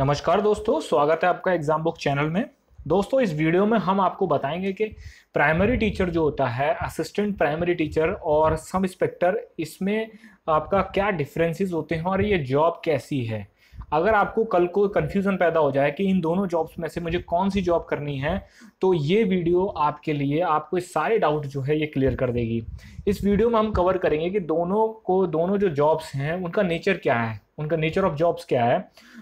नमस्कार दोस्तों स्वागत है आपका एग्जाम बुक चैनल में दोस्तों इस वीडियो में हम आपको बताएंगे कि प्राइमरी टीचर जो होता है असिस्टेंट प्राइमरी टीचर और सब इंस्पेक्टर इसमें आपका क्या डिफरेंसेस होते हैं और ये जॉब कैसी है अगर आपको कल को कन्फ्यूज़न पैदा हो जाए कि इन दोनों जॉब्स में से मुझे कौन सी जॉब करनी है तो ये वीडियो आपके लिए आपको सारे डाउट जो है ये क्लियर कर देगी इस वीडियो में हम कवर करेंगे कि दोनों को दोनों जो जॉब्स हैं उनका नेचर क्या है उनका नेचर ऑफ जॉब्स क्या है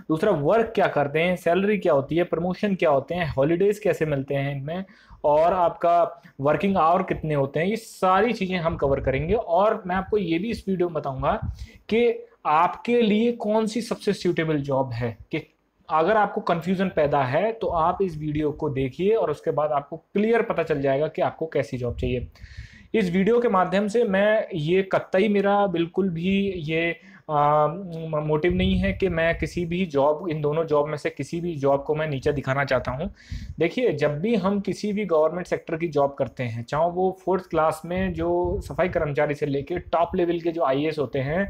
दूसरा वर्क क्या करते हैं सैलरी क्या होती है प्रमोशन क्या होते हैं हॉलीडेज़ कैसे मिलते हैं इनमें और आपका वर्किंग आवर कितने होते हैं ये सारी चीज़ें हम कवर करेंगे और मैं आपको ये भी इस वीडियो में बताऊंगा कि आपके लिए कौन सी सबसे सूटेबल जॉब है कि अगर आपको कंफ्यूजन पैदा है तो आप इस वीडियो को देखिए और उसके बाद आपको क्लियर पता चल जाएगा कि आपको कैसी जॉब चाहिए इस वीडियो के माध्यम से मैं ये कतई मेरा बिल्कुल भी ये मोटिव नहीं है कि मैं किसी भी जॉब इन दोनों जॉब में से किसी भी जॉब को मैं नीचे दिखाना चाहता हूँ देखिए जब भी हम किसी भी गवर्नमेंट सेक्टर की जॉब करते हैं चाहे वो फोर्थ क्लास में जो सफाई कर्मचारी से लेके टॉप लेवल के जो आई होते हैं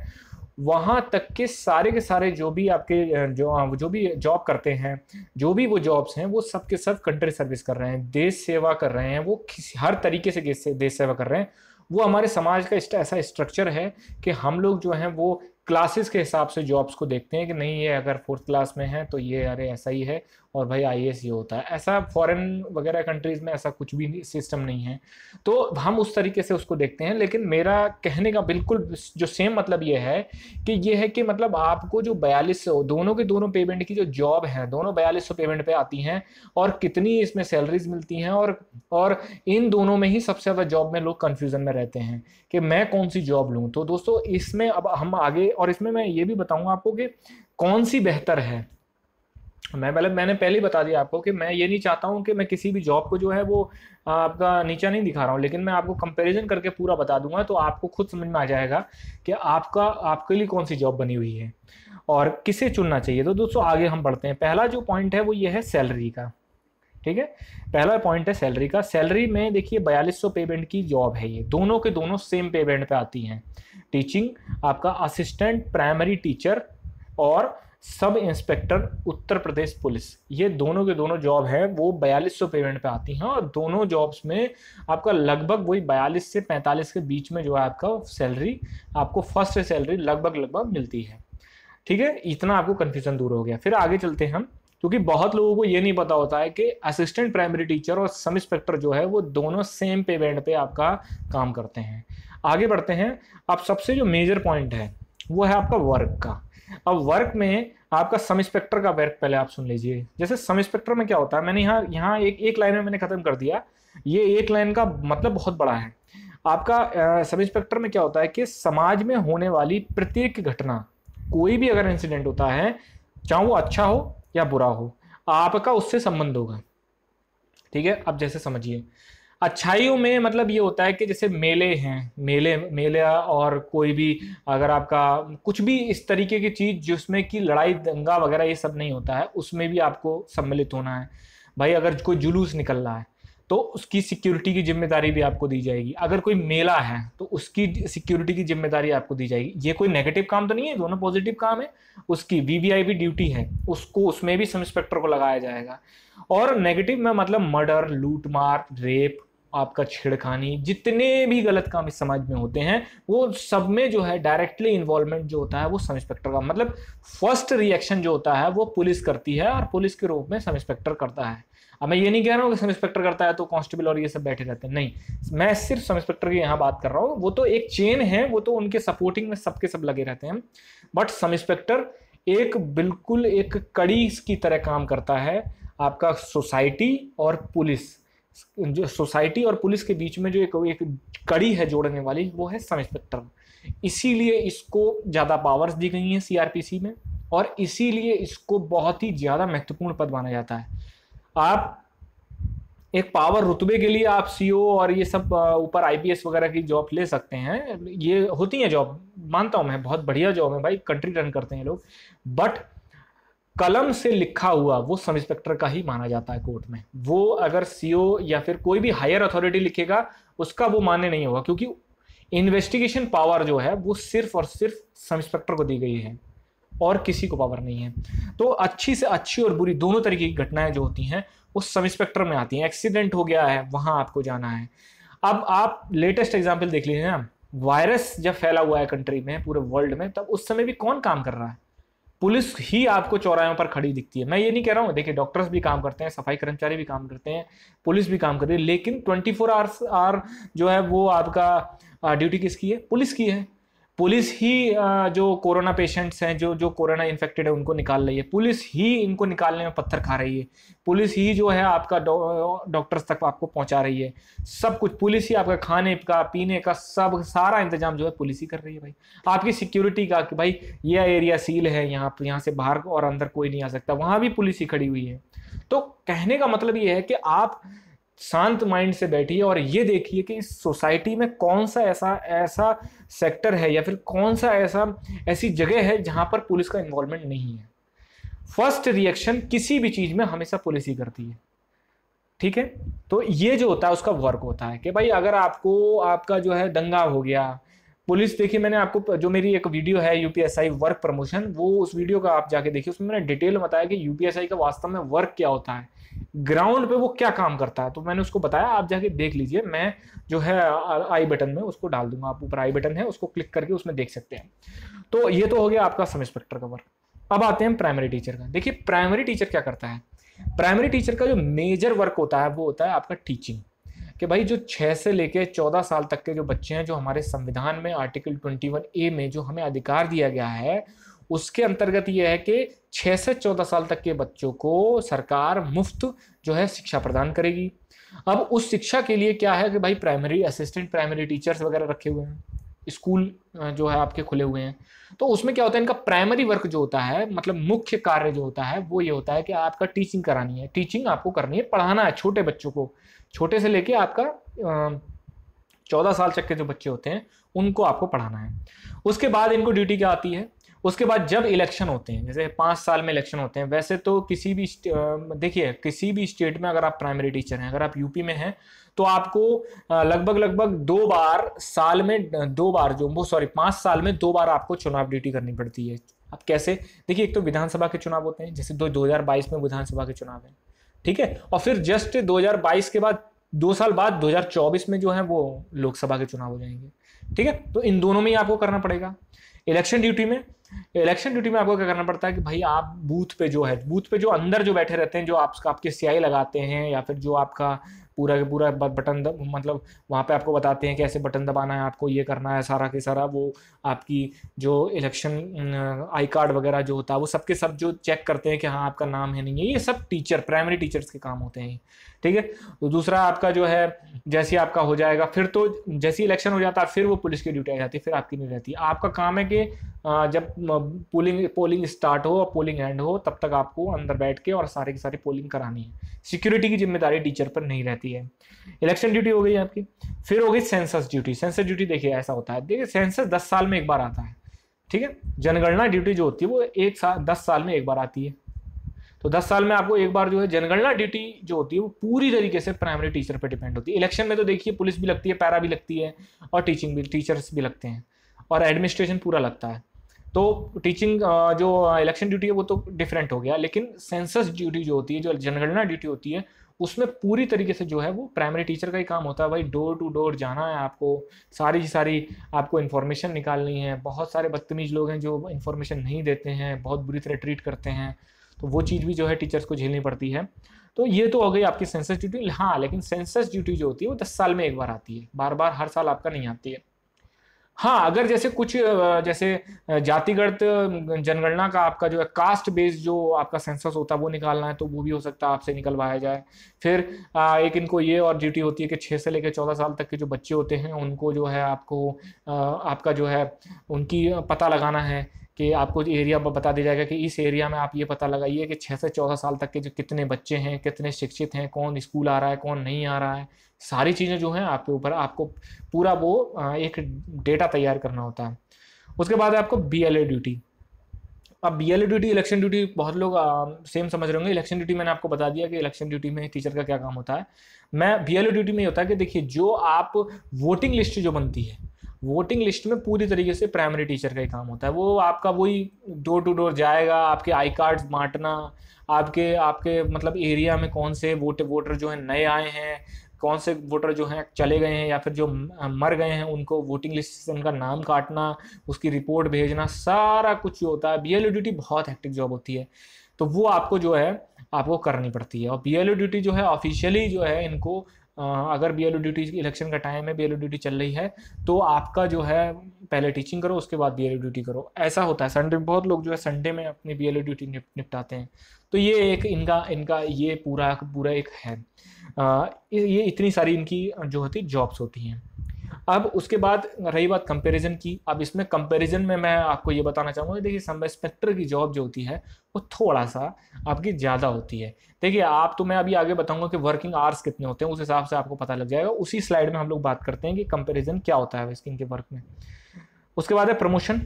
वहाँ तक के सारे के सारे जो भी आपके जो हाँ, जो भी जॉब करते हैं जो भी वो जॉब्स हैं वो सब के सब कंट्री सर्विस कर रहे हैं देश सेवा कर रहे हैं वो किसी हर तरीके से देश सेवा कर रहे हैं वो हमारे समाज का ऐसा स्ट्रक्चर है कि हम लोग जो हैं वो क्लासेस के हिसाब से जॉब्स को देखते हैं कि नहीं ये अगर फोर्थ क्लास में है तो ये अरे ऐसा ही है और भाई आई एस ये होता है ऐसा फॉरेन वगैरह कंट्रीज़ में ऐसा कुछ भी सिस्टम नहीं है तो हम उस तरीके से उसको देखते हैं लेकिन मेरा कहने का बिल्कुल जो सेम मतलब ये है कि ये है कि मतलब आपको जो बयालीस सौ दोनों के दोनों पेमेंट की जो जॉब है दोनों बयालीस सौ पेमेंट पे आती हैं और कितनी इसमें सैलरीज मिलती हैं और और इन दोनों में ही सबसे ज़्यादा जॉब में लोग कन्फ्यूज़न में रहते हैं कि मैं कौन सी जॉब लूँ तो दोस्तों इसमें अब हम आगे और इसमें मैं ये भी बताऊँगा आपको कि कौन सी बेहतर है मैं पहले मैंने पहले ही बता दिया आपको कि मैं ये नहीं चाहता हूँ कि मैं किसी भी जॉब को जो है वो आपका नीचा नहीं दिखा रहा हूँ लेकिन मैं आपको कंपैरिजन करके पूरा बता दूंगा तो आपको खुद समझ में आ जाएगा कि आपका आपके लिए कौन सी जॉब बनी हुई है और किसे चुनना चाहिए तो दोस्तों आगे हम बढ़ते हैं पहला जो पॉइंट है वो ये है सैलरी का ठीक है पहला पॉइंट है सैलरी का सैलरी में देखिए बयालीस सौ पेमेंट की जॉब है ये दोनों के दोनों सेम पेमेंट पे आती हैं टीचिंग आपका असिस्टेंट प्राइमरी टीचर और सब इंस्पेक्टर उत्तर प्रदेश पुलिस ये दोनों के दोनों जॉब हैं वो बयालीस सौ पेमेंट पे आती हैं और दोनों जॉब्स में आपका लगभग वही बयालीस से पैंतालीस के बीच में जो है आपका सैलरी आपको फर्स्ट सैलरी लगभग लगभग मिलती है ठीक है इतना आपको कन्फ्यूजन दूर हो गया फिर आगे चलते हैं हम क्योंकि बहुत लोगों को ये नहीं पता होता है कि असिस्टेंट प्राइमरी टीचर और सब इंस्पेक्टर जो है वो दोनों सेम पे बैंड पे आपका काम करते हैं आगे बढ़ते हैं अब सबसे जो मेजर पॉइंट है वो है आपका वर्क का अब वर्क में आपका सम स्पेक्टर का वर्क पहले आप सुन लीजिए जैसे सम स्पेक्टर में क्या होता है मैंने यहाँ यहाँ एक एक लाइन में मैंने खत्म कर दिया ये एक लाइन का मतलब बहुत बड़ा है आपका सब इंस्पेक्टर में क्या होता है कि समाज में होने वाली प्रत्येक घटना कोई भी अगर इंसिडेंट होता है चाहे वो अच्छा हो या बुरा हो आपका उससे संबंध होगा ठीक है अब जैसे समझिए अच्छाइयों में मतलब ये होता है कि जैसे मेले हैं मेले मेले और कोई भी अगर आपका कुछ भी इस तरीके की चीज़ जिसमें कि लड़ाई दंगा वगैरह ये सब नहीं होता है उसमें भी आपको सम्मिलित होना है भाई अगर कोई जुलूस निकल रहा है तो उसकी सिक्योरिटी की जिम्मेदारी भी आपको दी जाएगी अगर कोई मेला है तो उसकी सिक्योरिटी की जिम्मेदारी आपको दी जाएगी ये कोई नेगेटिव काम तो नहीं है दोनों पॉजिटिव काम है उसकी वी वी आई भी ड्यूटी है उसको उसमें भी सब इंस्पेक्टर को लगाया जाएगा और नेगेटिव में मतलब मर्डर लूट मार रेप आपका छिड़खानी जितने भी गलत काम इस समाज में होते हैं वो सब में जो है डायरेक्टली इन्वॉल्वमेंट जो होता है वो सब इंस्पेक्टर का मतलब फर्स्ट रिएक्शन जो होता है वो पुलिस करती है और पुलिस के रूप में सब इंस्पेक्टर करता है अब मैं ये नहीं कह रहा हूँ कि सब इंस्पेक्टर करता है तो कांस्टेबल और ये सब बैठे रहते हैं नहीं मैं सिर्फ सब इंस्पेक्टर की यहाँ बात कर रहा हूँ वो तो एक चेन है वो तो उनके सपोर्टिंग में सबके सब लगे रहते हैं बट सब इंस्पेक्टर एक बिल्कुल एक कड़ी की तरह काम करता है आपका सोसाइटी और पुलिस जो सोसाइटी और पुलिस के बीच में जो एक एक कड़ी है जोड़ने वाली वो है सब इंस्पेक्टर इसीलिए इसको ज़्यादा पावर्स दी गई हैं सीआरपीसी में और इसीलिए इसको बहुत ही ज़्यादा महत्वपूर्ण पद माना जाता है आप एक पावर रुतबे के लिए आप सीओ e और ये सब ऊपर आईपीएस वगैरह की जॉब ले सकते हैं ये होती है जॉब मानता हूँ मैं बहुत बढ़िया जॉब है भाई कंट्री रन करते हैं लोग बट कलम से लिखा हुआ वो सब इंस्पेक्टर का ही माना जाता है कोर्ट में वो अगर सीओ या फिर कोई भी हायर अथॉरिटी लिखेगा उसका वो मान्य नहीं होगा क्योंकि इन्वेस्टिगेशन पावर जो है वो सिर्फ और सिर्फ सब इंस्पेक्टर को दी गई है और किसी को पावर नहीं है तो अच्छी से अच्छी और बुरी दोनों तरीके की घटनाएं जो होती हैं वो सब इंस्पेक्टर में आती हैं एक्सीडेंट हो गया है वहां आपको जाना है अब आप लेटेस्ट एग्जाम्पल देख लीजिए ना वायरस जब फैला हुआ है कंट्री में पूरे वर्ल्ड में तब उस समय भी कौन काम कर रहा है पुलिस ही आपको चौराहों पर खड़ी दिखती है मैं ये नहीं कह रहा हूँ देखिए डॉक्टर्स भी काम करते हैं सफाई कर्मचारी भी काम करते हैं पुलिस भी काम करती है लेकिन ट्वेंटी फोर आवर्स आर जो है वो आपका ड्यूटी किसकी है पुलिस की है पुलिस ही जो कोरोना पेशेंट्स हैं जो जो कोरोना इन्फेक्टेड है उनको निकाल रही है पुलिस ही इनको निकालने में पत्थर खा रही है पुलिस ही जो है आपका डॉक्टर्स तक आपको पहुंचा रही है सब कुछ पुलिस ही आपका खाने का पीने का सब सारा इंतजाम जो है पुलिस ही कर रही है भाई आपकी सिक्योरिटी का कि भाई ये एरिया सील है यहाँ पर यहाँ से बाहर और अंदर कोई नहीं आ सकता वहाँ भी पुलिस ही खड़ी हुई है तो कहने का मतलब ये है कि आप शांत माइंड से बैठिए और ये देखिए कि इस सोसाइटी में कौन सा ऐसा ऐसा सेक्टर है या फिर कौन सा ऐसा ऐसी जगह है जहाँ पर पुलिस का इन्वॉल्वमेंट नहीं है फर्स्ट रिएक्शन किसी भी चीज़ में हमेशा पुलिस ही करती है ठीक है तो ये जो होता है उसका वर्क होता है कि भाई अगर आपको आपका जो है दंगा हो गया पुलिस देखिए मैंने आपको जो मेरी एक वीडियो है यूपीएसआई वर्क प्रमोशन वो उस वीडियो का आप जाके देखिए उसमें मैंने डिटेल बताया कि यूपीएसआई का वास्तव में वर्क क्या होता है ग्राउंड पे वो क्या काम करता है तो मैंने उसको बताया आप जाके देख लीजिए मैं जो है आई बटन में उसको डाल दूंगा आप ऊपर आई बटन है उसको क्लिक करके उसमें देख सकते हैं तो ये तो हो गया आपका सब इंस्पेक्टर का वर्क अब आते हैं प्राइमरी टीचर का देखिए प्राइमरी टीचर क्या करता है प्राइमरी टीचर का जो मेजर वर्क होता है वो होता है आपका टीचिंग कि भाई जो छः से लेके चौदह साल तक के जो बच्चे हैं जो हमारे संविधान में आर्टिकल ट्वेंटी वन ए में जो हमें अधिकार दिया गया है उसके अंतर्गत ये है कि छः से चौदह साल तक के बच्चों को सरकार मुफ्त जो है शिक्षा प्रदान करेगी अब उस शिक्षा के लिए क्या है कि भाई प्राइमरी असिस्टेंट प्राइमरी टीचर्स वगैरह रखे हुए हैं स्कूल जो है आपके खुले हुए हैं तो उसमें क्या होता है इनका प्राइमरी वर्क जो होता है मतलब मुख्य कार्य जो होता है वो ये होता है कि आपका टीचिंग करानी है टीचिंग आपको करनी है पढ़ाना है छोटे बच्चों को छोटे से लेके आपका चौदह साल तक के जो बच्चे होते हैं उनको आपको पढ़ाना है उसके बाद इनको ड्यूटी क्या आती है उसके बाद जब इलेक्शन होते हैं जैसे पाँच साल में इलेक्शन होते हैं वैसे तो किसी भी देखिए किसी भी स्टेट में अगर आप प्राइमरी टीचर हैं अगर आप यूपी में हैं तो आपको लगभग लगभग दो बार साल में दो बार जो वो सॉरी पाँच साल में दो बार आपको चुनाव ड्यूटी करनी पड़ती है अब कैसे देखिए एक तो विधानसभा के चुनाव होते हैं जैसे दो 2022 में विधानसभा के चुनाव हैं ठीक है और फिर जस्ट दो के बाद दो साल बाद 2024 में जो है वो लोकसभा के चुनाव हो जाएंगे ठीक है तो इन दोनों में ही आपको करना पड़ेगा इलेक्शन ड्यूटी में इलेक्शन ड्यूटी में आपको क्या करना पड़ता है कि भाई आप बूथ पे जो है बूथ पे जो अंदर जो बैठे रहते हैं जो आप, आपके स्याही लगाते हैं या फिर जो आपका पूरा के पूरा बटन दब मतलब वहाँ पे आपको बताते हैं कैसे बटन दबाना है आपको ये करना है सारा के सारा वो आपकी जो इलेक्शन आई कार्ड वगैरह जो होता है वो सबके सब जो चेक करते हैं कि हाँ आपका नाम है नहीं है ये सब टीचर प्राइमरी टीचर्स के काम होते हैं ठीक है तो दूसरा आपका जो है जैसे आपका हो जाएगा फिर तो जैसे इलेक्शन हो जाता है फिर वो पुलिस की ड्यूटी आ जाती है फिर आपकी नहीं रहती आपका काम है कि जब पोलिंग पोलिंग स्टार्ट हो और पोलिंग एंड हो तब तक आपको अंदर बैठ के और सारे के सारी पोलिंग करानी है सिक्योरिटी की जिम्मेदारी टीचर पर नहीं रहती होती है इलेक्शन ड्यूटी हो गई आपकी फिर हो गई सेंसस ड्यूटी सेंसस ड्यूटी देखिए ऐसा होता है देखिए सेंसस दस साल में एक बार आता है ठीक है जनगणना ड्यूटी जो होती है वो एक साल दस साल में एक बार आती है तो दस साल में आपको एक बार जो है जनगणना ड्यूटी जो होती है वो पूरी तरीके से प्राइमरी टीचर पर डिपेंड होती है इलेक्शन में तो देखिए पुलिस भी लगती है पैरा भी लगती है और टीचिंग भी टीचर्स भी लगते हैं और एडमिनिस्ट्रेशन पूरा लगता है तो टीचिंग जो इलेक्शन ड्यूटी है वो तो डिफरेंट हो गया लेकिन सेंसस ड्यूटी जो होती है जो जनगणना ड्यूटी होती है उसमें पूरी तरीके से जो है वो प्राइमरी टीचर का ही काम होता है भाई डोर टू डोर जाना है आपको सारी की सारी आपको इन्फॉर्मेशन निकालनी है बहुत सारे बदतमीज लोग हैं जो इन्फॉर्मेशन नहीं देते हैं बहुत बुरी तरह ट्रीट करते हैं तो वो चीज़ भी जो है टीचर्स को झेलनी पड़ती है तो ये तो हो गई आपकी सेंसस ड्यूटी हाँ लेकिन सेंसस ड्यूटी जो होती है वो दस साल में एक बार आती है बार बार हर साल आपका नहीं आती है हाँ अगर जैसे कुछ जैसे जातिगत जनगणना का आपका जो है कास्ट बेस्ड जो आपका सेंसस होता है वो निकालना है तो वो भी हो सकता है आपसे निकलवाया जाए फिर एक इनको ये और ड्यूटी होती है कि छः से लेकर चौदह साल तक के जो बच्चे होते हैं उनको जो है आपको आपका जो है उनकी पता लगाना है कि आपको एरिया बता दिया जाएगा कि इस एरिया में आप ये पता लगाइए कि छः से चौदह साल तक के जो कितने बच्चे हैं कितने शिक्षित हैं कौन स्कूल आ रहा है कौन नहीं आ रहा है सारी चीज़ें जो हैं आपके ऊपर आपको पूरा वो एक डेटा तैयार करना होता है उसके बाद है आपको बी एल ए ड्यूटी अब B L A duty election duty बहुत लोग आ, सेम समझ रहे होंगे इलेक्शन ड्यूटी मैंने आपको बता दिया कि इलेक्शन ड्यूटी में टीचर का क्या काम होता है मैं बी एल ए ड्यूटी में होता है कि देखिए जो आप वोटिंग लिस्ट जो बनती है वोटिंग लिस्ट में पूरी तरीके से प्राइमरी टीचर का ही काम होता है वो आपका वही डोर टू डोर जाएगा आपके आई कार्ड बांटना आपके आपके मतलब एरिया में कौन से वोट वोटर जो है नए आए हैं कौन से वोटर जो हैं चले गए हैं या फिर जो मर गए हैं उनको वोटिंग लिस्ट से उनका नाम काटना उसकी रिपोर्ट भेजना सारा कुछ जो होता है बी ड्यूटी बहुत हेक्टिक जॉब होती है तो वो आपको जो है आपको करनी पड़ती है और बी ड्यूटी जो है ऑफिशियली जो है इनको अगर B L O duty election का टाइम है बी एल ओ ड्यूटी चल रही है तो आपका जो है पहले टीचिंग करो उसके बाद बी एल ड्यूटी करो ऐसा होता है संडे बहुत लोग जो है संडे में अपनी बी एल ओ ड्यूटी निपटाते हैं तो ये अच्छा। एक इनका इनका ये पूरा पूरा एक है आ, ये इतनी सारी इनकी जो होती जॉब्स होती हैं अब उसके बाद रही बात कंपैरिजन की अब इसमें कंपैरिजन में मैं आपको ये बताना चाहूँगा देखिए सब इंस्पेक्टर की जॉब जो होती है वो थोड़ा सा आपकी ज़्यादा होती है देखिए आप तो मैं अभी आगे बताऊँगा कि वर्किंग आवर्स कितने होते हैं उस हिसाब से आपको पता लग जाएगा उसी स्लाइड में हम लोग बात करते हैं कि कंपेरिजन क्या होता है इसके इनके वर्क में उसके बाद है प्रमोशन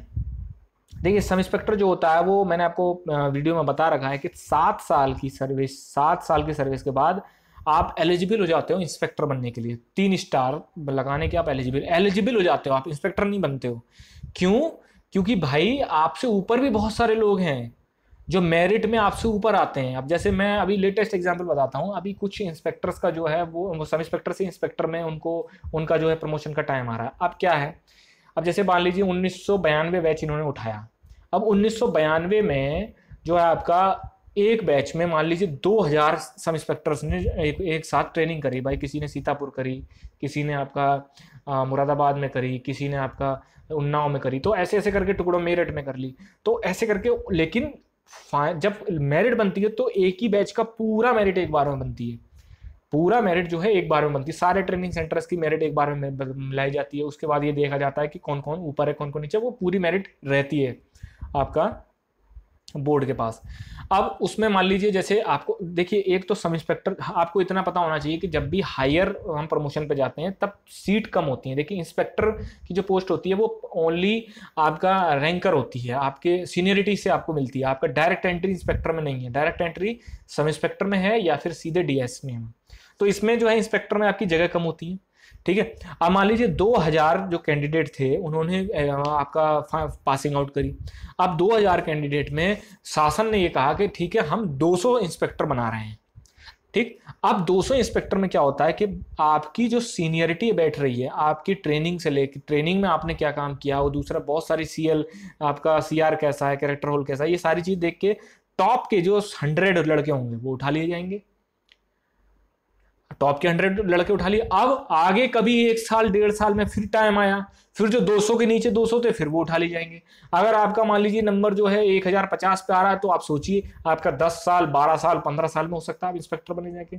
देखिए सब इंस्पेक्टर जो होता है वो मैंने आपको वीडियो में बता रखा है कि सात साल की सर्विस सात साल की सर्विस के बाद आप एलिजिबल हो जाते हो इंस्पेक्टर बनने के लिए तीन स्टार लगाने के आप एलिजिबल एलिजिबल हो जाते हो आप इंस्पेक्टर नहीं बनते हो क्यों क्योंकि भाई आपसे ऊपर भी बहुत सारे लोग हैं जो मेरिट में आपसे ऊपर आते हैं अब जैसे मैं अभी लेटेस्ट एग्जाम्पल बताता हूँ अभी कुछ इंस्पेक्टर्स का जो है वो सब इंस्पेक्टर से इंस्पेक्टर में उनको उनका जो है प्रमोशन का टाइम आ रहा है अब क्या है अब जैसे मान लीजिए उन्नीस बैच इन्होंने उठाया अब उन्नीस में जो है आपका एक बैच में मान लीजिए 2000 सब इंस्पेक्टर्स ने एक, एक साथ ट्रेनिंग करी भाई किसी ने सीतापुर करी किसी ने आपका आ, मुरादाबाद में करी किसी ने आपका उन्नाव में करी तो ऐसे ऐसे करके टुकड़ों मेरठ में कर ली तो ऐसे करके लेकिन जब मेरिट बनती है तो एक ही बैच का पूरा मेरिट एक बार में बनती है पूरा मेरिट जो है एक बार में बनती है सारे ट्रेनिंग सेंटर्स की मेरिट एक बार में मिलाई जाती है उसके बाद ये देखा जाता है कि कौन कौन ऊपर है कौन कौन नीचे वो पूरी मेरिट रहती है आपका बोर्ड के पास अब उसमें मान लीजिए जैसे आपको देखिए एक तो सब इंस्पेक्टर आपको इतना पता होना चाहिए कि जब भी हायर हम प्रमोशन पे जाते हैं तब सीट कम होती है देखिए इंस्पेक्टर की जो पोस्ट होती है वो ओनली आपका रैंकर होती है आपके सीनियरिटी से आपको मिलती है आपका डायरेक्ट एंट्री इंस्पेक्टर में नहीं है डायरेक्ट एंट्री सब इंस्पेक्टर में है या फिर सीधे डी में है तो इसमें जो है इंस्पेक्टर में आपकी जगह कम होती है ठीक है अब मान लीजिए 2000 जो कैंडिडेट थे उन्होंने आपका पासिंग आउट करी अब 2000 कैंडिडेट में शासन ने ये कहा कि ठीक है हम 200 इंस्पेक्टर बना रहे हैं ठीक अब 200 इंस्पेक्टर में क्या होता है कि आपकी जो सीनियरिटी बैठ रही है आपकी ट्रेनिंग से लेकर ट्रेनिंग में आपने क्या काम किया और दूसरा बहुत सारी सी आपका सी कैसा है कैरेक्टर होल कैसा है ये सारी चीज़ देख के टॉप के जो हंड्रेड लड़के होंगे वो उठा लिए जाएंगे तो आपके हंड्रेड लड़के उठा लिए अब आगे कभी एक साल डेढ़ साल में फिर टाइम आया फिर जो 200 के नीचे 200 थे फिर वो उठा लिए जाएंगे अगर आपका मान लीजिए नंबर जो है एक हजार पचास पे आ रहा है तो आप सोचिए आपका 10 साल 12 साल 15 साल में हो सकता है आप इंस्पेक्टर बने जाके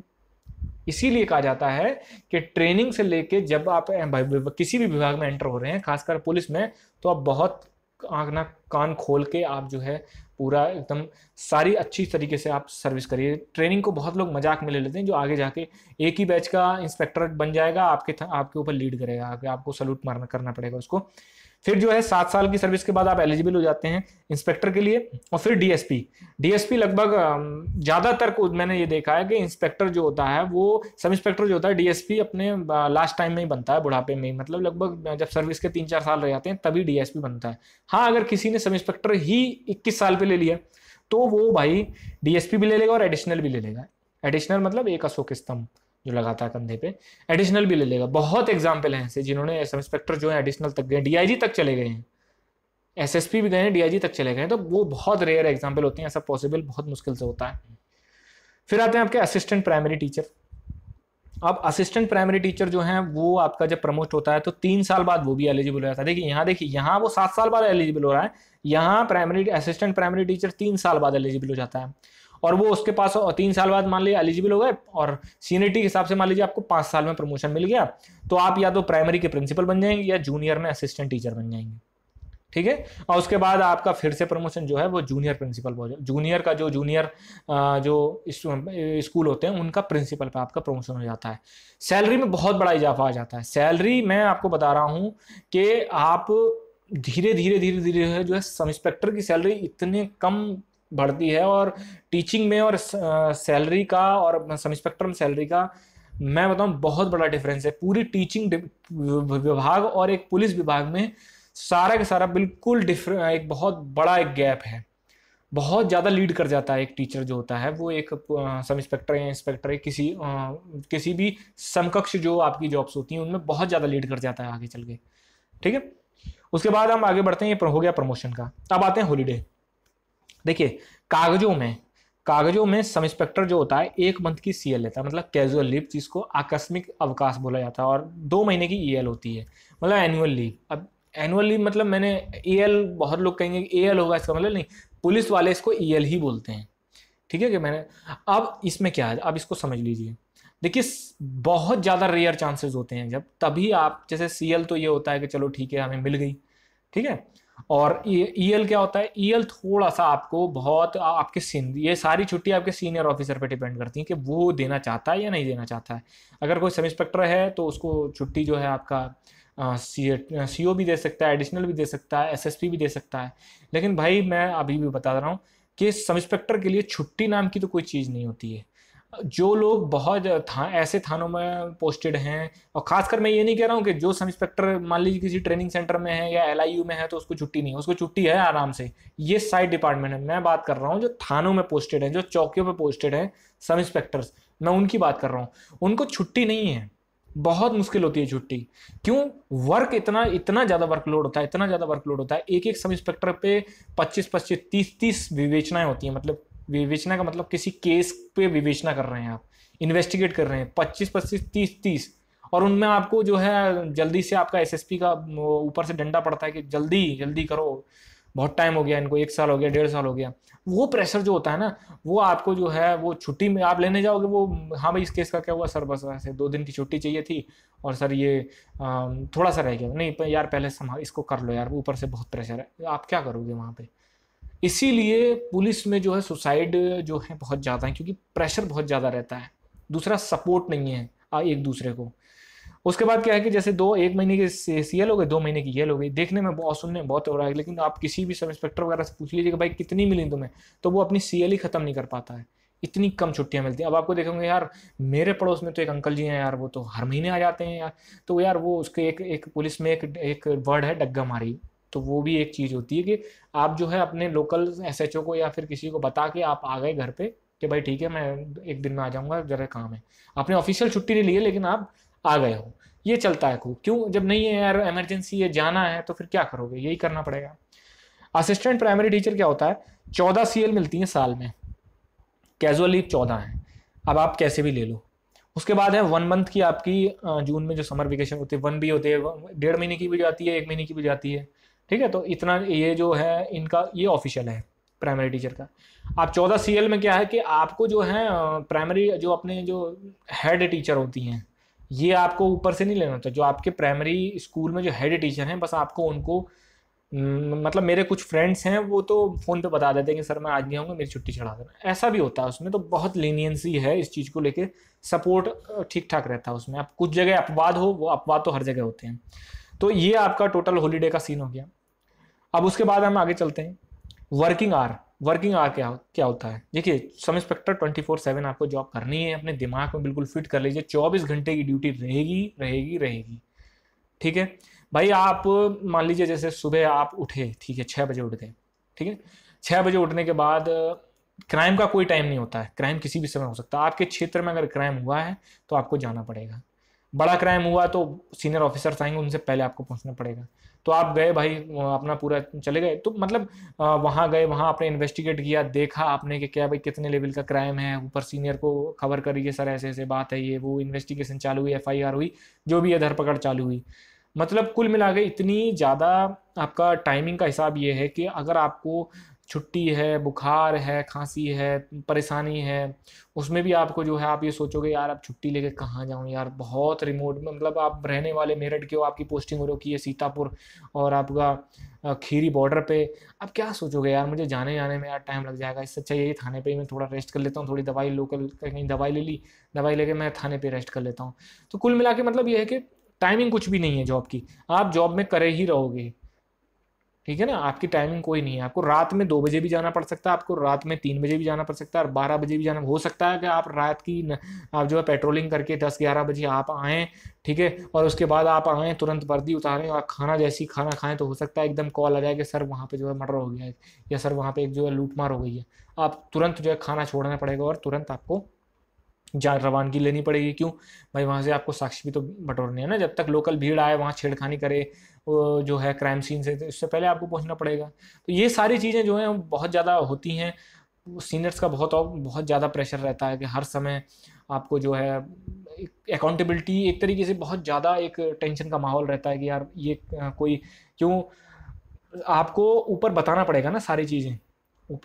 इसीलिए कहा जाता है कि ट्रेनिंग से लेके जब आप किसी भी विभाग में एंटर हो रहे हैं खासकर पुलिस में तो आप बहुत आंखना कान खोल के आप जो है पूरा एकदम सारी अच्छी तरीके से आप सर्विस करिए ट्रेनिंग को बहुत लोग मजाक में ले लेते हैं जो आगे जाके एक ही बैच का इंस्पेक्टर बन जाएगा आपके आपके ऊपर लीड करेगा आपको सल्यूट मारना करना पड़ेगा उसको फिर जो है सात साल की सर्विस के बाद आप एलिजिबल हो जाते हैं इंस्पेक्टर के लिए और फिर डीएसपी डीएसपी लगभग ज़्यादातर मैंने ये देखा है कि इंस्पेक्टर जो होता है वो सब इंस्पेक्टर जो होता है डीएसपी अपने लास्ट टाइम में ही बनता है बुढ़ापे में ही मतलब लगभग जब सर्विस के तीन चार साल रह जाते हैं तभी डीएसपी बनता है हाँ अगर किसी ने सब इंस्पेक्टर ही इक्कीस साल पर ले लिया तो वो भाई डीएसपी भी ले लेगा और एडिशनल भी ले लेगा एडिशनल मतलब एक अशोक स्तंभ जो लगाता है कंधे पे एडिशनल भी ले लेगा बहुत एग्जाम्पल हैं ऐसे जिन्होंने सब इंस्पेक्टर जो है एडिशनल तक गए डीआईजी तक चले गए हैं एसएसपी भी गए हैं डीआईजी तक चले गए तो वो बहुत रेयर एग्जाम्पल होते हैं ऐसा पॉसिबल बहुत मुश्किल से होता है फिर आते हैं आपके असिस्टेंट प्राइमरी टीचर अब असिस्टेंट प्राइमरी टीचर जो है वो आपका जब प्रमोट होता है तो तीन साल बाद वो भी एलिजिबल हो जाता है देखिए यहाँ देखिए यहाँ वो सात साल बाद एलिजिबल हो रहा है यहाँ प्राइमरी असिस्टेंट प्राइमरी टीचर तीन साल बाद एलिजिबल हो जाता है और वो उसके पास तीन साल बाद मान लीजिए एलिजिबल हो गए और सीनियरिटी के हिसाब से मान लीजिए आपको पांच साल में प्रमोशन मिल गया तो आप या तो प्राइमरी के प्रिंसिपल बन जाएंगे या जूनियर में असिस्टेंट टीचर बन जाएंगे ठीक है और उसके बाद आपका फिर से प्रमोशन जो है वो जूनियर प्रिंसिपल हो जूनियर का जो जूनियर जो स्कूल होते हैं उनका प्रिंसिपल पे आपका प्रमोशन हो जाता है सैलरी में बहुत बड़ा इजाफा आ जाता है सैलरी मैं आपको बता रहा हूँ कि आप धीरे धीरे धीरे धीरे जो है सब इंस्पेक्टर की सैलरी इतने कम बढ़ती है और टीचिंग में और सैलरी का और सब स्पेक्ट्रम सैलरी का मैं बताऊँ बहुत बड़ा डिफरेंस है पूरी टीचिंग विभाग और एक पुलिस विभाग में सारा का सारा बिल्कुल डिफरेंट एक बहुत बड़ा एक गैप है बहुत ज़्यादा लीड कर जाता है एक टीचर जो होता है वो एक सब इंस्पेक्टर या इंस्पेक्टर किसी आ, किसी भी समकक्ष जो आपकी जॉब्स होती हैं उनमें बहुत ज़्यादा लीड कर जाता है आगे चल के ठीक है उसके बाद हम आगे बढ़ते हैं ये हो गया प्रमोशन का अब आते हैं हॉलीडे देखिए कागजों में कागजों में सब इंस्पेक्टर जो होता है एक मंथ की सीएल लेता है मतलब कैजुअल लीव जिसको आकस्मिक अवकाश बोला जाता है और दो महीने की ईएल e होती है मतलब एनुअल लीव अब एनुअल लीव मतलब मैंने ईएल e बहुत लोग कहेंगे ईएल होगा इसका मतलब नहीं पुलिस वाले इसको ईएल e ही बोलते हैं ठीक है कि मैंने अब इसमें क्या है अब इसको समझ लीजिए देखिए बहुत ज़्यादा रेयर चांसेस होते हैं जब तभी आप जैसे सीएल तो ये होता है कि चलो ठीक है हमें मिल गई ठीक है और ई e, एल e क्या होता है ई e एल थोड़ा सा आपको बहुत आपके सीन ये सारी छुट्टी आपके सीनियर ऑफिसर पे डिपेंड करती है कि वो देना चाहता है या नहीं देना चाहता है अगर कोई सब इंस्पेक्टर है तो उसको छुट्टी जो है आपका सी ओ भी दे सकता है एडिशनल भी दे सकता है एस एस पी भी दे सकता है लेकिन भाई मैं अभी भी बता रहा हूँ कि सब इंस्पेक्टर के लिए छुट्टी नाम की तो कोई चीज़ नहीं होती है जो लोग बहुत था, ऐसे थानों में पोस्टेड हैं और खासकर मैं ये नहीं कह रहा हूँ कि जो सब इंस्पेक्टर मान लीजिए किसी ट्रेनिंग सेंटर में है या एल में है तो उसको छुट्टी नहीं है उसको छुट्टी है आराम से ये साइड डिपार्टमेंट है मैं बात कर रहा हूँ जो थानों में पोस्टेड हैं जो चौकियों पर पोस्टेड हैं सब इंस्पेक्टर्स मैं उनकी बात कर रहा हूँ उनको छुट्टी नहीं है बहुत मुश्किल होती है छुट्टी क्यों वर्क इतना इतना ज़्यादा वर्कलोड होता है इतना ज़्यादा वर्कलोड होता है एक एक सब इंस्पेक्टर पे 25 25 30 30 विवेचनाएं होती हैं मतलब विवेचना का मतलब किसी केस पे विवेचना कर रहे हैं आप इन्वेस्टिगेट कर रहे हैं पच्चीस पच्चीस तीस तीस और उनमें आपको जो है जल्दी से आपका एसएसपी का ऊपर से डंडा पड़ता है कि जल्दी जल्दी करो बहुत टाइम हो गया इनको एक साल हो गया डेढ़ साल हो गया वो प्रेशर जो होता है ना वो आपको जो है वो छुट्टी में आप लेने जाओगे वो हाँ भाई इस केस का क्या हुआ सर बस ऐसे दो दिन की छुट्टी चाहिए थी और सर ये थोड़ा सा रह गया नहीं यार पहले संभाल इसको कर लो यार ऊपर से बहुत प्रेशर है आप क्या करोगे वहाँ पर इसीलिए पुलिस में जो है सुसाइड जो है बहुत ज़्यादा है क्योंकि प्रेशर बहुत ज़्यादा रहता है दूसरा सपोर्ट नहीं है एक दूसरे को उसके बाद क्या है कि जैसे दो एक महीने के सी एल हो गए दो महीने की ये हो गई देखने में बहुत सुनने में बहुत हो रहा है लेकिन आप किसी भी सब इंस्पेक्टर वगैरह से पूछ लीजिए कि भाई कितनी मिली तुम्हें तो वो अपनी सी एल ही e ख़त्म नहीं कर पाता है इतनी कम छुट्टियां मिलती हैं अब आपको देखेंगे यार मेरे पड़ोस में तो एक अंकल जी हैं यार वो तो हर महीने आ जाते हैं यार तो यार वो उसके एक एक पुलिस में एक एक वर्ड है डग्गा मारी तो वो भी एक चीज़ होती है कि आप जो है अपने लोकल एस को या फिर किसी को बता के आप आ गए घर पर कि भाई ठीक है मैं एक दिन में आ जाऊँगा ज़रा काम है आपने ऑफिशियल छुट्टी नहीं ली है लेकिन आप आ गए हो ये चलता है खूब क्यों जब नहीं है यार इमरजेंसी है जाना है तो फिर क्या करोगे यही करना पड़ेगा असिस्टेंट प्राइमरी टीचर क्या होता है चौदह सी मिलती हैं साल में कैजुअल चौदह हैं अब आप कैसे भी ले लो उसके बाद है वन मंथ की आपकी जून में जो समर वेकेशन होती है वन भी होते हैं डेढ़ महीने की भी जाती है एक महीने की भी जाती है ठीक है तो इतना ये जो है इनका ये ऑफिशियल है प्राइमरी टीचर का आप चौदह सी में क्या है कि आपको जो है प्राइमरी जो अपने जो हेड टीचर होती हैं ये आपको ऊपर से नहीं लेना होता जो आपके प्राइमरी स्कूल में जो हेड टीचर हैं बस आपको उनको मतलब मेरे कुछ फ्रेंड्स हैं वो तो फ़ोन पे बता देते हैं कि सर मैं आज नहीं आऊँगा मेरी छुट्टी चढ़ा देना ऐसा भी होता है उसमें तो बहुत लीनियंसी है इस चीज़ को लेके सपोर्ट ठीक ठाक रहता है उसमें आप कुछ जगह अपवाद हो वो अपवाद तो हर जगह होते हैं तो ये आपका टोटल हॉलीडे का सीन हो गया अब उसके बाद हम आगे चलते हैं वर्किंग आर वर्किंग आर क्या क्या होता है देखिए sub inspector twenty four seven आपको जॉब करनी है अपने दिमाग में बिल्कुल फिट कर लीजिए चौबीस घंटे की ड्यूटी रहेगी रहेगी रहेगी ठीक है भाई आप मान लीजिए जैसे सुबह आप उठे ठीक है छः बजे उठ गए ठीक है छः बजे उठने के बाद क्राइम का कोई टाइम नहीं होता है क्राइम किसी भी समय हो सकता है आपके क्षेत्र में अगर क्राइम हुआ है तो आपको जाना पड़ेगा बड़ा क्राइम हुआ तो सीनियर ऑफिसर्स आएंगे उनसे पहले आपको पहुंचना पड़ेगा तो आप गए भाई अपना पूरा चले गए तो मतलब वहाँ गए वहाँ आपने इन्वेस्टिगेट किया देखा आपने कि क्या भाई कितने लेवल का क्राइम है ऊपर सीनियर को खबर करिए सर ऐसे ऐसे बात है ये वो इन्वेस्टिगेशन चालू हुई एफ हुई जो भी है धरपकड़ चालू हुई मतलब कुल मिला के इतनी ज़्यादा आपका टाइमिंग का हिसाब ये है कि अगर आपको छुट्टी है बुखार है खांसी है परेशानी है उसमें भी आपको जो है आप ये सोचोगे यार अब छुट्टी लेके कहाँ जाऊँ यार बहुत रिमोट मतलब आप रहने वाले मेरठ के हो आपकी पोस्टिंग हो रही है सीतापुर और आपका खीरी बॉर्डर पे अब क्या सोचोगे यार मुझे जाने जाने में यार टाइम लग जाएगा इससे अच्छा यही थाने पर ही मैं थोड़ा रेस्ट कर लेता हूँ थोड़ी दवाई लोकल कहीं दवाई ले ली दवाई लेके मैं थाने पर रेस्ट कर लेता हूँ तो कुल मिला के मतलब ये है कि टाइमिंग कुछ भी नहीं है जॉब की आप जॉब में करे ही रहोगे ठीक है ना आपकी टाइमिंग कोई नहीं है आपको रात में दो बजे भी जाना पड़ सकता है आपको रात में तीन बजे भी जाना पड़ सकता है और बारह बजे भी जाना हो सकता है कि आप रात की न, आप जो है पेट्रोलिंग करके दस ग्यारह बजे आप आएँ ठीक है और उसके बाद आप आएँ तुरंत वर्दी उतारें और खाना जैसी खाना खाएँ तो हो सकता है एकदम कॉल आ जाए कि सर वहाँ पर जो है मर्डर हो गया है या सर वहाँ पर एक जो है लूटमार हो गई है आप तुरंत जो है खाना छोड़ना पड़ेगा और तुरंत आपको जान रवानगी लेनी पड़ेगी क्यों भाई वहाँ से आपको साक्षी भी तो बटोरने है ना जब तक लोकल भीड़ आए वहाँ छेड़खानी करे जो है क्राइम सीन से तो इससे पहले आपको पहुँचना पड़ेगा तो ये सारी चीज़ें जो हैं बहुत ज़्यादा होती हैं सीनियर्स का बहुत बहुत ज़्यादा प्रेशर रहता है कि हर समय आपको जो है अकाउंटेबिलिटी एक तरीके से बहुत ज़्यादा एक टेंशन का माहौल रहता है कि यार ये कोई क्यों आपको ऊपर बताना पड़ेगा ना सारी चीज़ें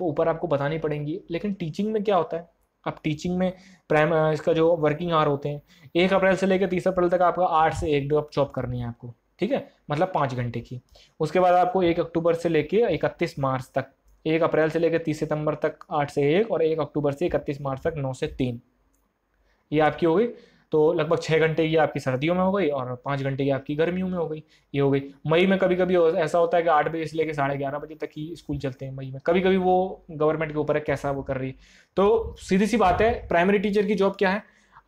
ऊपर आपको बतानी पड़ेंगी लेकिन टीचिंग में क्या होता है अब टीचिंग में प्राइम इसका जो वर्किंग आवर होते हैं एक अप्रैल से लेकर तीस अप्रैल तक आपका आठ से एक डॉप जॉब करनी है आपको ठीक है मतलब पाँच घंटे की उसके बाद आपको एक अक्टूबर से लेकर इकतीस मार्च तक एक अप्रैल से लेकर तीस सितंबर तक आठ से एक और एक अक्टूबर से इकतीस मार्च तक नौ से तीन ये आपकी होगी तो लगभग छः घंटे ये आपकी सर्दियों में हो गई और पाँच घंटे ये आपकी गर्मियों में हो गई ये हो गई मई में कभी कभी ऐसा होता है कि आठ बजे से लेकर साढ़े ग्यारह बजे तक ही स्कूल चलते हैं मई में कभी कभी वो गवर्नमेंट के ऊपर है कैसा वो कर रही है तो सीधी सी बात है प्राइमरी टीचर की जॉब क्या है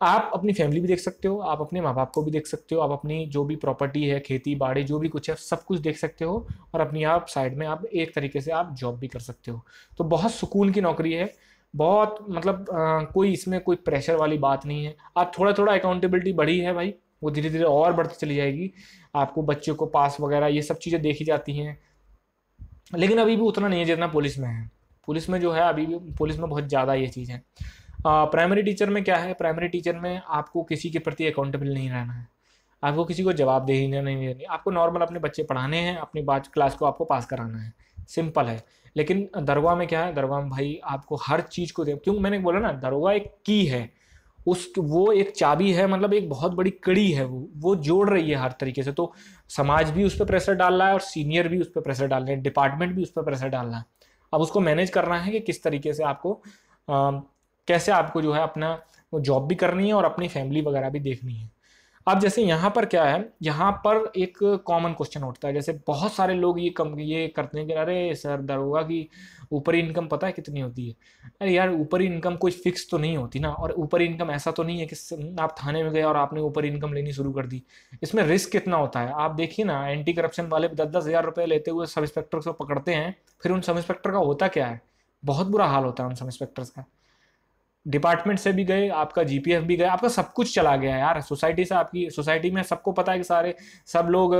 आप अपनी फैमिली भी देख सकते हो आप अपने माँ बाप को भी देख सकते हो आप अपनी जो भी प्रॉपर्टी है खेती बाड़ी जो भी कुछ है सब कुछ देख सकते हो और अपनी आप साइड में आप एक तरीके से आप जॉब भी कर सकते हो तो बहुत सुकून की नौकरी है बहुत मतलब आ, कोई इसमें कोई प्रेशर वाली बात नहीं है आप थोड़ा थोड़ा अकाउंटेबिलिटी बढ़ी है भाई वो धीरे धीरे और बढ़ती चली जाएगी आपको बच्चों को पास वगैरह ये सब चीज़ें देखी जाती हैं लेकिन अभी भी उतना नहीं है जितना पुलिस में है पुलिस में जो है अभी भी पुलिस में बहुत ज़्यादा ये चीज़ है प्राइमरी टीचर में क्या है प्राइमरी टीचर में आपको किसी के प्रति अकाउंटेबल नहीं रहना है आपको किसी को जवाब दे नहीं देनी आपको नॉर्मल अपने बच्चे पढ़ाने हैं अपनी बात क्लास को आपको पास कराना है सिंपल है लेकिन दरगाह में क्या है दरगाह में भाई आपको हर चीज़ को दे क्यों मैंने बोला ना दरवा एक की है उस वो एक चाबी है मतलब एक बहुत बड़ी कड़ी है वो वो जोड़ रही है हर तरीके से तो समाज भी उस पर प्रेशर डाल रहा है और सीनियर भी उस पर प्रेशर डाल रहे हैं डिपार्टमेंट भी उस पर प्रेशर डाल रहा है अब उसको मैनेज करना है कि किस तरीके से आपको आ, कैसे आपको जो है अपना जॉब भी करनी है और अपनी फैमिली वगैरह भी देखनी है अब जैसे यहाँ पर क्या है यहाँ पर एक कॉमन क्वेश्चन उठता है जैसे बहुत सारे लोग ये कम ये करते हैं कि अरे सर दरोगा की ऊपरी इनकम पता है कितनी होती है अरे यार ऊपरी इनकम कोई फिक्स तो नहीं होती ना और ऊपरी इनकम ऐसा तो नहीं है कि आप थाने में गए और आपने ऊपरी इनकम लेनी शुरू कर दी इसमें रिस्क कितना होता है आप देखिए ना एंटी करप्शन वाले दस दस हज़ार रुपये लेते हुए सब इंस्पेक्टर को पकड़ते हैं फिर उन सब इंस्पेक्टर का होता क्या है बहुत बुरा हाल होता है उन सब इंस्पेक्टर्स का डिपार्टमेंट से भी गए आपका जीपीएफ भी गया आपका सब कुछ चला गया यार सोसाइटी से आपकी सोसाइटी में सबको पता है कि सारे सब लोग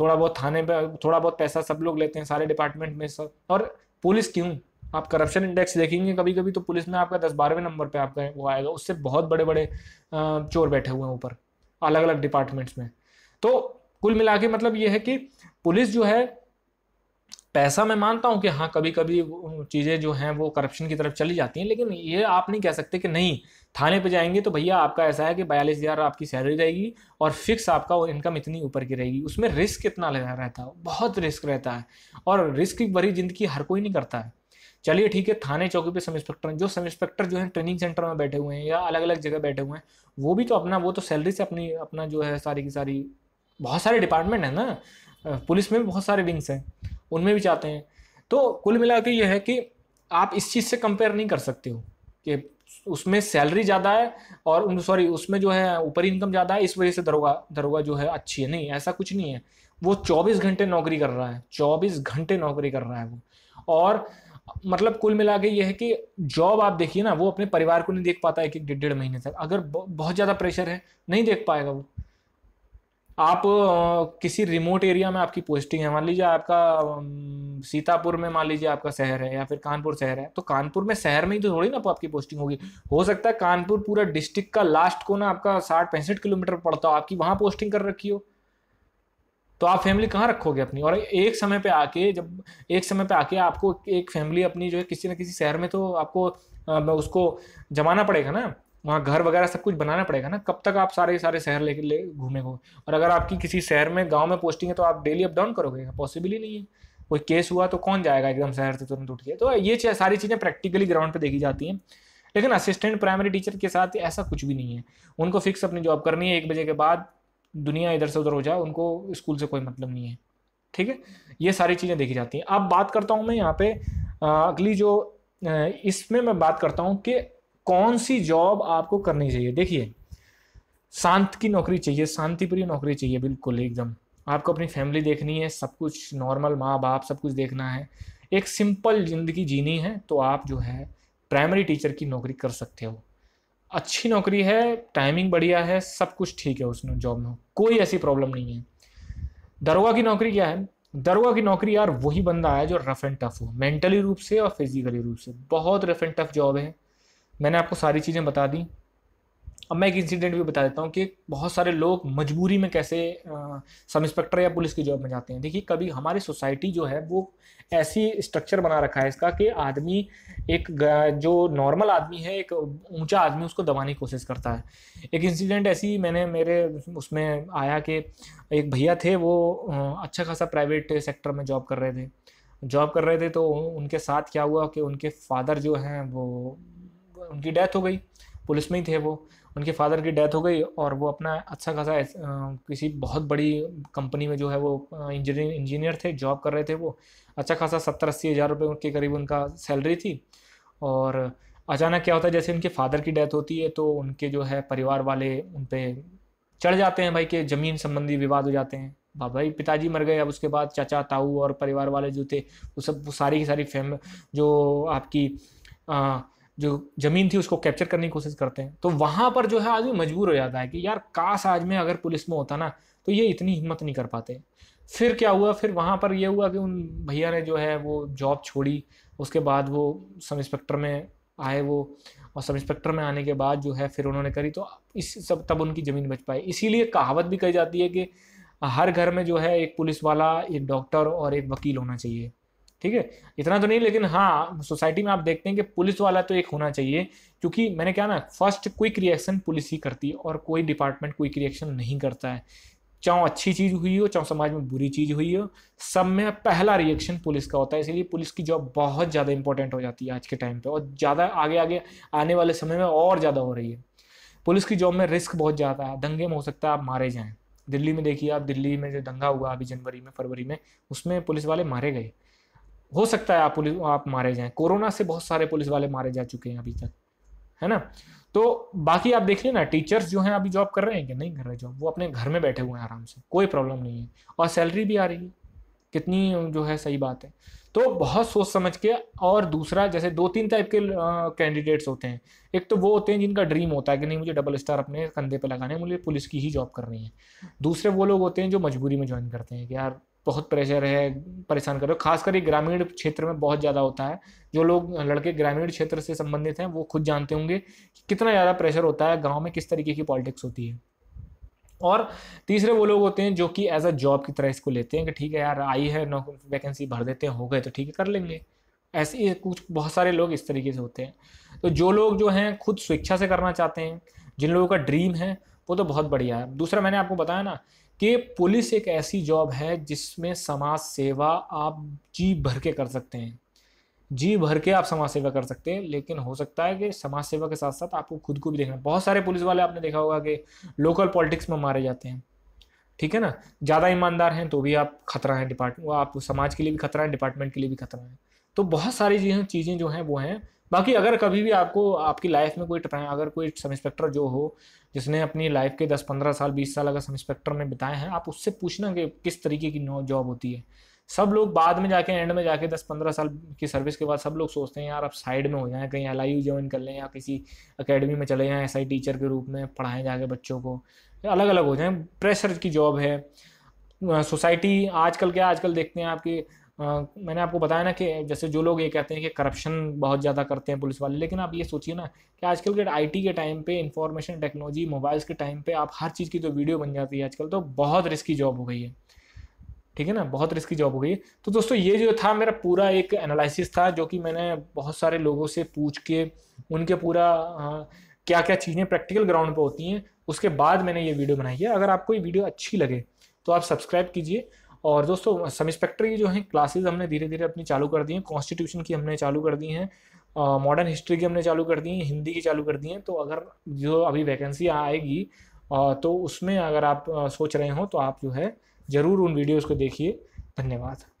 थोड़ा बहुत थाने पे थोड़ा बहुत पैसा सब लोग लेते हैं सारे डिपार्टमेंट में सब और पुलिस क्यों आप करप्शन इंडेक्स देखेंगे कभी कभी तो पुलिस में आपका दस बारहवें नंबर पर आपका वो आएगा उससे बहुत बड़े बड़े चोर बैठे हुए हैं ऊपर अलग अलग डिपार्टमेंट्स में तो कुल मिला के मतलब ये है कि पुलिस जो है पैसा मैं मानता हूँ कि हाँ कभी कभी चीज़ें जो हैं वो करप्शन की तरफ चली जाती हैं लेकिन ये आप नहीं कह सकते कि नहीं थाने पे जाएंगे तो भैया आपका ऐसा है कि बयालीस हज़ार आपकी सैलरी रहेगी और फिक्स आपका इनकम इतनी ऊपर की रहेगी उसमें रिस्क कितना रहता है बहुत रिस्क रहता है और रिस्क भरी ज़िंदगी हर कोई नहीं करता है चलिए ठीक है थाने चौकी पे सब इंस्पेक्टर जो सब इंस्पेक्टर जो है ट्रेनिंग सेंटर में बैठे हुए हैं या अलग अलग जगह बैठे हुए हैं वो भी तो अपना वो तो सैलरी से अपनी अपना जो है सारी की सारी बहुत सारे डिपार्टमेंट है ना पुलिस में भी बहुत सारे विंग्स हैं उनमें भी चाहते हैं तो कुल मिला के ये है कि आप इस चीज़ से कंपेयर नहीं कर सकते हो कि उसमें सैलरी ज़्यादा है और सॉरी उसमें जो है ऊपर इनकम ज़्यादा है इस वजह से दरोगा दरोगा जो है अच्छी है नहीं ऐसा कुछ नहीं है वो चौबीस घंटे नौकरी कर रहा है चौबीस घंटे नौकरी कर रहा है वो और मतलब कुल मिला के ये है कि जॉब आप देखिए ना वो अपने परिवार को नहीं देख पाता है एक एक डेढ़ डेढ़ महीने तक अगर बहुत ज़्यादा प्रेशर है नहीं देख पाएगा वो आप किसी रिमोट एरिया में आपकी पोस्टिंग है मान लीजिए आपका सीतापुर में मान लीजिए आपका शहर है या फिर कानपुर शहर है तो कानपुर में शहर में ही तो थोड़ी ना आपकी पोस्टिंग होगी हो सकता है कानपुर पूरा डिस्ट्रिक्ट का लास्ट को ना आपका साठ पैंसठ किलोमीटर पड़ता हो आपकी वहाँ पोस्टिंग कर रखी हो तो आप फैमिली कहाँ रखोगे अपनी और एक समय पे आके जब एक समय पे आके आपको एक फैमिली अपनी जो है किसी ना किसी शहर में तो आपको उसको जमाना पड़ेगा ना वहाँ घर वगैरह सब कुछ बनाना पड़ेगा ना कब तक आप सारे सारे शहर लेके ले घूमेंगे और अगर आपकी किसी शहर में गांव में पोस्टिंग है तो आप डेली अप डाउन करोगे पॉसिबल ही नहीं है कोई केस हुआ तो कौन जाएगा एकदम शहर से तुरंत उठ के तो ये सारी चीज़ें प्रैक्टिकली ग्राउंड पर देखी जाती हैं लेकिन असिस्टेंट प्राइमरी टीचर के साथ ऐसा कुछ भी नहीं है उनको फिक्स अपनी जॉब करनी है एक बजे के बाद दुनिया इधर से उधर हो जाए उनको स्कूल से कोई मतलब नहीं है ठीक है ये सारी चीज़ें देखी जाती हैं अब बात करता हूँ मैं यहाँ पे अगली जो इसमें मैं बात करता हूँ कि कौन सी जॉब आपको करनी चाहिए देखिए शांत की नौकरी चाहिए शांतिप्रिय नौकरी चाहिए बिल्कुल एकदम आपको अपनी फैमिली देखनी है सब कुछ नॉर्मल माँ बाप सब कुछ देखना है एक सिंपल ज़िंदगी जीनी है तो आप जो है प्राइमरी टीचर की नौकरी कर सकते हो अच्छी नौकरी है टाइमिंग बढ़िया है सब कुछ ठीक है उस जॉब में कोई ऐसी प्रॉब्लम नहीं है दरोगा की नौकरी क्या है दरोगा की नौकरी यार वही बंदा है जो रफ एंड टफ हो मेंटली रूप से और फिजिकली रूप से बहुत रफ एंड टफ जॉब है मैंने आपको सारी चीज़ें बता दी अब मैं एक इंसिडेंट भी बता देता हूँ कि बहुत सारे लोग मजबूरी में कैसे सब इंस्पेक्टर या पुलिस की जॉब में जाते हैं देखिए कभी हमारी सोसाइटी जो है वो ऐसी स्ट्रक्चर बना रखा है इसका कि आदमी एक जो नॉर्मल आदमी है एक ऊंचा आदमी उसको दबाने की कोशिश करता है एक इंसिडेंट ऐसी मैंने मेरे उसमें आया कि एक भैया थे वो अच्छा खासा प्राइवेट सेक्टर में जॉब कर रहे थे जॉब कर रहे थे तो उनके साथ क्या हुआ कि उनके फादर जो हैं वो उनकी डेथ हो गई पुलिस में ही थे वो उनके फादर की डेथ हो गई और वो अपना अच्छा खासा किसी बहुत बड़ी कंपनी में जो है वो इंजीनियर इंजीनियर थे जॉब कर रहे थे वो अच्छा खासा सत्तर अस्सी हज़ार रुपये के करीब उनका सैलरी थी और अचानक क्या होता है जैसे उनके फादर की डेथ होती है तो उनके जो है परिवार वाले उन पर चढ़ जाते हैं भाई के ज़मीन संबंधी विवाद हो जाते हैं भाई पिताजी मर गए अब उसके बाद चाचा ताऊ और परिवार वाले जो थे वो सब वो सारी की सारी फैम जो आपकी आ, जो ज़मीन थी उसको कैप्चर करने की कोशिश करते हैं तो वहाँ पर जो है आदमी मजबूर हो जाता है कि यार काश आज में अगर पुलिस में होता ना तो ये इतनी हिम्मत नहीं कर पाते फिर क्या हुआ फिर वहाँ पर यह हुआ कि उन भैया ने जो है वो जॉब छोड़ी उसके बाद वो सब इंस्पेक्टर में आए वो और सब इंस्पेक्टर में आने के बाद जो है फिर उन्होंने करी तो इस सब तब उनकी ज़मीन बच पाई इसीलिए कहावत भी कही जाती है कि हर घर में जो है एक पुलिस वाला एक डॉक्टर और एक वकील होना चाहिए ठीक है इतना तो नहीं लेकिन हाँ सोसाइटी में आप देखते हैं कि पुलिस वाला तो एक होना चाहिए क्योंकि मैंने क्या ना फर्स्ट क्विक रिएक्शन पुलिस ही करती है और कोई डिपार्टमेंट क्विक रिएक्शन नहीं करता है चाहे अच्छी चीज़ हुई हो चाहे समाज में बुरी चीज़ हुई हो सब में पहला रिएक्शन पुलिस का होता है इसीलिए पुलिस की जॉब बहुत ज़्यादा इंपॉर्टेंट हो जाती है आज के टाइम पे और ज़्यादा आगे आगे आने वाले समय में और ज़्यादा हो रही है पुलिस की जॉब में रिस्क बहुत ज़्यादा है दंगे में हो सकता है आप मारे जाए दिल्ली में देखिए आप दिल्ली में जो दंगा हुआ अभी जनवरी में फरवरी में उसमें पुलिस वाले मारे गए हो सकता है आप पुलिस आप मारे जाएं कोरोना से बहुत सारे पुलिस वाले मारे जा चुके हैं अभी तक है ना तो बाकी आप देख ना टीचर्स जो हैं अभी जॉब कर रहे हैं कि नहीं कर रहे जॉब वो अपने घर में बैठे हुए हैं आराम से कोई प्रॉब्लम नहीं है और सैलरी भी आ रही है कितनी जो है सही बात है तो बहुत सोच समझ के और दूसरा जैसे दो तीन टाइप के कैंडिडेट्स होते हैं एक तो वो होते हैं जिनका ड्रीम होता है कि नहीं मुझे डबल स्टार अपने कंधे पर लगाने मुझे पुलिस की ही जॉब करनी है दूसरे वो लोग होते हैं जो मजबूरी में ज्वाइन करते हैं कि यार बहुत प्रेशर है परेशान कर रहे हो खासकर ये ग्रामीण क्षेत्र में बहुत ज़्यादा होता है जो लोग लड़के ग्रामीण क्षेत्र से संबंधित हैं वो खुद जानते होंगे कि कितना ज़्यादा प्रेशर होता है गाँव में किस तरीके की पॉलिटिक्स होती है और तीसरे वो लोग होते हैं जो कि एज अ जॉब की तरह इसको लेते हैं कि ठीक है यार आई है नौ वैकेंसी भर देते हैं हो गए तो ठीक है कर लेंगे ऐसे ही कुछ बहुत सारे लोग इस तरीके से होते हैं तो जो लोग जो हैं खुद स्वेच्छा से करना चाहते हैं जिन लोगों का ड्रीम है वो तो बहुत बढ़िया है दूसरा मैंने आपको बताया ना कि पुलिस एक ऐसी जॉब है जिसमें समाज सेवा आप जी भर के कर सकते हैं जी भर के आप समाज सेवा कर सकते हैं लेकिन हो सकता है कि समाज सेवा के साथ साथ आपको खुद को भी देखना बहुत सारे पुलिस वाले आपने देखा होगा कि लोकल पॉलिटिक्स में मारे जाते हैं ठीक है ना ज़्यादा ईमानदार हैं तो भी आप खतरा हैं डिपार्टमेंट आप समाज के लिए भी खतरा है डिपार्टमेंट के लिए भी खतरा है तो बहुत सारी चीज़ें चीज़ें जो हैं वो हैं बाकी अगर कभी भी आपको आपकी लाइफ में कोई अगर कोई सब इंस्पेक्टर जो हो जिसने अपनी लाइफ के दस पंद्रह साल बीस साल अगर सब इंस्पेक्टर में बिताए हैं आप उससे पूछना कि किस तरीके की जॉब होती है सब लोग बाद में जाके एंड में जाके दस पंद्रह साल की सर्विस के बाद सब लोग सोचते हैं यार आप साइड में हो जाएं कहीं एल आई ज्वाइन कर लें या किसी अकेडमी में चले जाएँ ऐसा टीचर के रूप में पढ़ाएं जाके बच्चों को अलग अलग हो जाए प्रेशर की जॉब है सोसाइटी आजकल क्या आजकल देखते हैं आपकी आ, मैंने आपको बताया ना कि जैसे जो लोग ये कहते हैं कि करप्शन बहुत ज़्यादा करते हैं पुलिस वाले लेकिन आप ये सोचिए ना कि आजकल के आईटी के टाइम पे इंफॉर्मेशन टेक्नोलॉजी मोबाइल्स के टाइम पे आप हर चीज़ की तो वीडियो बन जाती है आजकल तो बहुत रिस्की जॉब हो गई है ठीक है ना बहुत रिस्की जॉब हो गई है तो दोस्तों ये जो था मेरा पूरा एक एनालिसिस था जो कि मैंने बहुत सारे लोगों से पूछ के उनके पूरा आ, क्या क्या चीज़ें प्रैक्टिकल ग्राउंड पर होती हैं उसके बाद मैंने ये वीडियो बनाई है अगर आपको ये वीडियो अच्छी लगे तो आप सब्सक्राइब कीजिए और दोस्तों सेमिस्पेक्ट्री जो है क्लासेज हमने धीरे धीरे अपनी चालू कर दी हैं कॉन्स्टिट्यूशन की हमने चालू कर दी हैं मॉडर्न हिस्ट्री की हमने चालू कर दी हैं हिंदी की चालू कर दी हैं तो अगर जो अभी वैकेंसी आएगी तो उसमें अगर आप सोच रहे हो तो आप जो है ज़रूर उन वीडियोज़ को देखिए धन्यवाद